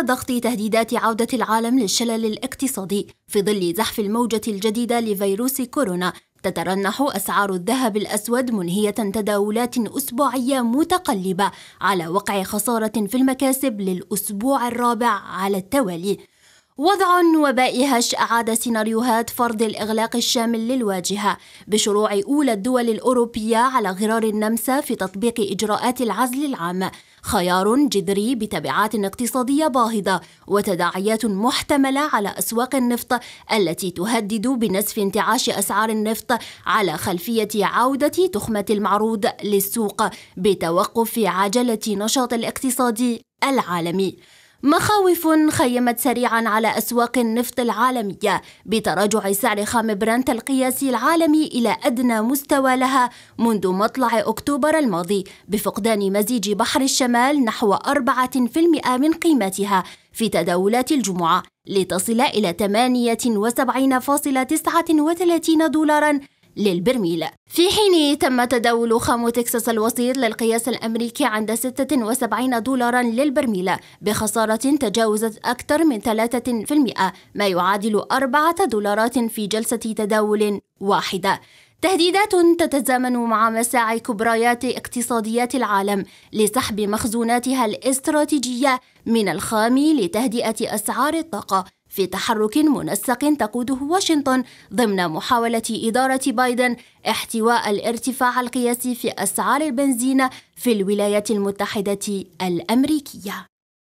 ضغط تهديدات عودة العالم للشلل الاقتصادي في ظل زحف الموجة الجديدة لفيروس كورونا تترنح أسعار الذهب الأسود منهية تداولات أسبوعية متقلبة على وقع خسارة في المكاسب للأسبوع الرابع على التوالي وضع وبائي هش أعاد سيناريوهات فرض الإغلاق الشامل للواجهة بشروع أولى الدول الأوروبية على غرار النمسا في تطبيق إجراءات العزل العام خيار جذري بتبعات اقتصادية باهظة وتداعيات محتملة على أسواق النفط التي تهدد بنسف انتعاش أسعار النفط على خلفية عودة تخمة المعروض للسوق بتوقف عجلة نشاط الاقتصادي العالمي مخاوف خيمت سريعا على أسواق النفط العالمية بتراجع سعر خام برنت القياسي العالمي إلى أدنى مستوى لها منذ مطلع أكتوبر الماضي بفقدان مزيج بحر الشمال نحو 4% من قيمتها في تداولات الجمعة لتصل إلى 78.39 دولارا للبرميل في حين تم تداول خام تكساس الوسيط للقياس الأمريكي عند 76 دولارا للبرميل بخسارة تجاوزت أكثر من 3% ما يعادل 4 دولارات في جلسة تداول واحدة تهديدات تتزامن مع مساعي كبريات اقتصاديات العالم لسحب مخزوناتها الاستراتيجية من الخام لتهدئة أسعار الطاقة في تحرك منسق تقوده واشنطن ضمن محاولة إدارة بايدن احتواء الارتفاع القياسي في أسعار البنزين في الولايات المتحدة الأمريكية